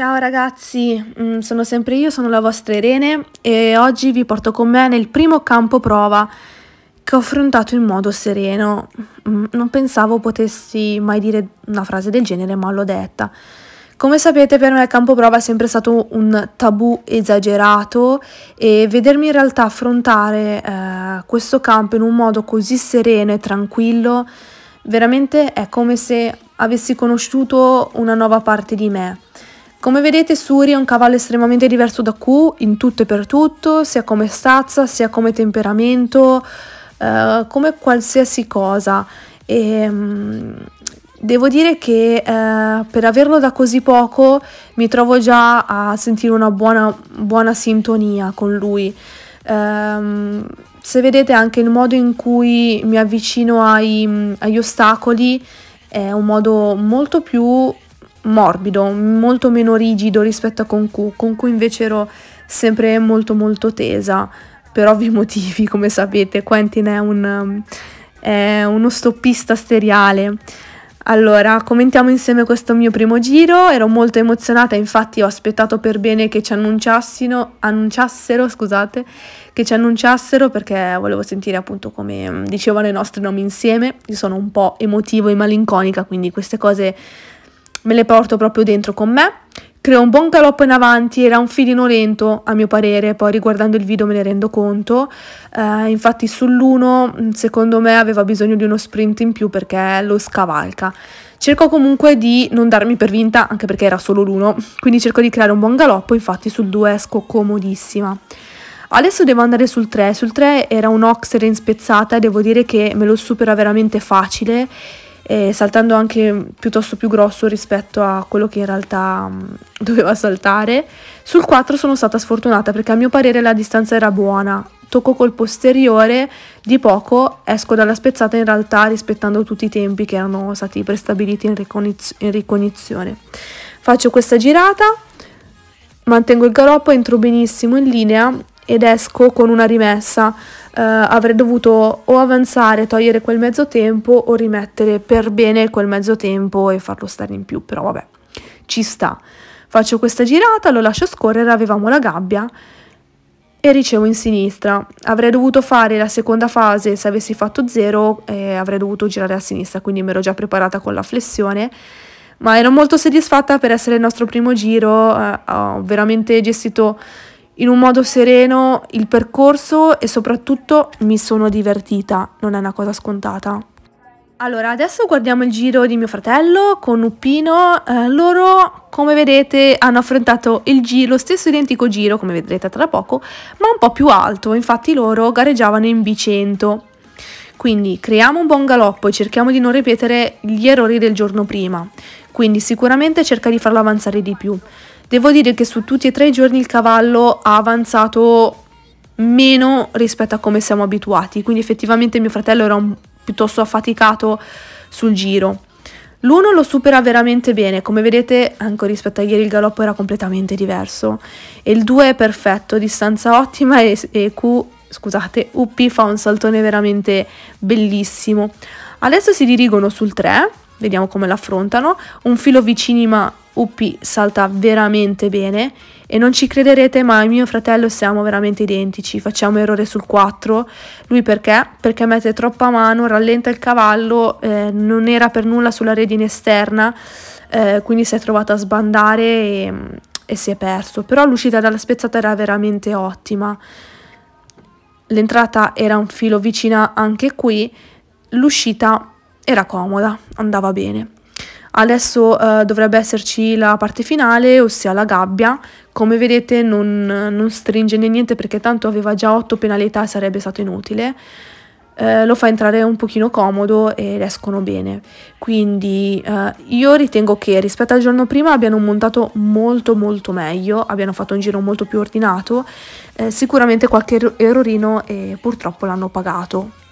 Ciao ragazzi, mm, sono sempre io, sono la vostra Irene e oggi vi porto con me nel primo campo prova che ho affrontato in modo sereno. Mm, non pensavo potessi mai dire una frase del genere, ma l'ho detta. Come sapete per me il campo prova è sempre stato un tabù esagerato e vedermi in realtà affrontare eh, questo campo in un modo così sereno e tranquillo veramente è come se avessi conosciuto una nuova parte di me. Come vedete Suri è un cavallo estremamente diverso da Q in tutto e per tutto, sia come stazza, sia come temperamento, eh, come qualsiasi cosa. E, ehm, mh, Devo dire che eh, per averlo da così poco mi trovo già a sentire una buona, buona sintonia con lui. Ehm, se vedete anche il modo in cui mi avvicino ai, agli ostacoli è un modo molto più morbido, molto meno rigido rispetto a Concu, Concu invece ero sempre molto molto tesa, per ovvi motivi come sapete, Quentin è, un, è uno stoppista seriale. Allora, commentiamo insieme questo mio primo giro, ero molto emozionata, infatti ho aspettato per bene che ci annunciassero, annunciassero scusate, che ci annunciassero perché volevo sentire appunto come mm, dicevano i nostri nomi insieme, io sono un po' emotivo e malinconica, quindi queste cose me le porto proprio dentro con me. Creo un buon galoppo in avanti, era un filino lento a mio parere, poi riguardando il video me ne rendo conto. Eh, infatti sull'1 mm, secondo me aveva bisogno di uno sprint in più perché lo scavalca. Cerco comunque di non darmi per vinta, anche perché era solo l'1, quindi cerco di creare un buon galoppo, infatti sul 2 esco comodissima. Adesso devo andare sul 3, sul 3 era un Oxer in spezzata e devo dire che me lo supera veramente facile eh, saltando anche piuttosto più grosso rispetto a quello che in realtà mh, mm, doveva saltare. Sul 4 sono stata sfortunata perché a mio parere la distanza era buona, tocco col posteriore di poco, esco dalla spezzata in realtà rispettando tutti i tempi che erano stati prestabiliti in, ricogniz in ricognizione. Faccio questa girata, mantengo il galoppo, entro benissimo in linea ed esco con una rimessa eh, avrei dovuto o avanzare, togliere quel mezzo tempo o rimettere per bene quel mezzo tempo e farlo stare in più, però vabbè, ci sta. Faccio questa girata, lo lascio scorrere, avevamo la gabbia e ricevo in sinistra. Avrei dovuto fare la seconda fase se avessi fatto 0 eh, avrei dovuto girare a sinistra, quindi mi ero già preparata con la flessione. Ma ero molto soddisfatta per essere il nostro primo giro, eh, ho veramente gestito in un modo sereno il percorso e soprattutto mi sono divertita, non è una cosa scontata. Allora, adesso guardiamo il giro di mio fratello con Uppino. Eh, loro, come vedete, hanno affrontato il giro, lo stesso identico giro, come vedrete tra poco, ma un po' più alto. Infatti loro gareggiavano in bicento. Quindi creiamo un buon galoppo e cerchiamo di non ripetere gli errori del giorno prima. Quindi sicuramente cerca di farlo avanzare di più. Devo dire che su tutti e tre i giorni il cavallo ha avanzato meno rispetto a come siamo abituati, quindi effettivamente mio fratello era un, piuttosto affaticato sul giro. L'uno lo supera veramente bene, come vedete anche rispetto a ieri il galoppo era completamente diverso e il 2 è perfetto, distanza ottima e, e Q, scusate, UP fa un saltone veramente bellissimo. Adesso si dirigono sul 3, vediamo come l'affrontano, un filo vicini ma Uppi salta veramente bene e non ci crederete ma mio fratello siamo veramente identici, facciamo errore sul 4, lui perché? Perché mette troppa mano, rallenta il cavallo, eh, non era per nulla sulla redine esterna, eh, quindi si è trovato a sbandare e, e si è perso, però l'uscita dalla spezzata era veramente ottima. L'entrata era un filo vicina anche qui, l'uscita era comoda, andava bene. Adesso eh, dovrebbe esserci la parte finale, ossia la gabbia. Come vedete non, non stringe né niente perché tanto aveva già 8 penalità e sarebbe stato inutile. Eh, lo fa entrare un pochino comodo ed escono bene. Quindi eh, io ritengo che rispetto al giorno prima abbiano montato molto molto meglio, abbiano fatto un giro molto più ordinato, eh, sicuramente qualche er-, errorino e purtroppo l'hanno pagato.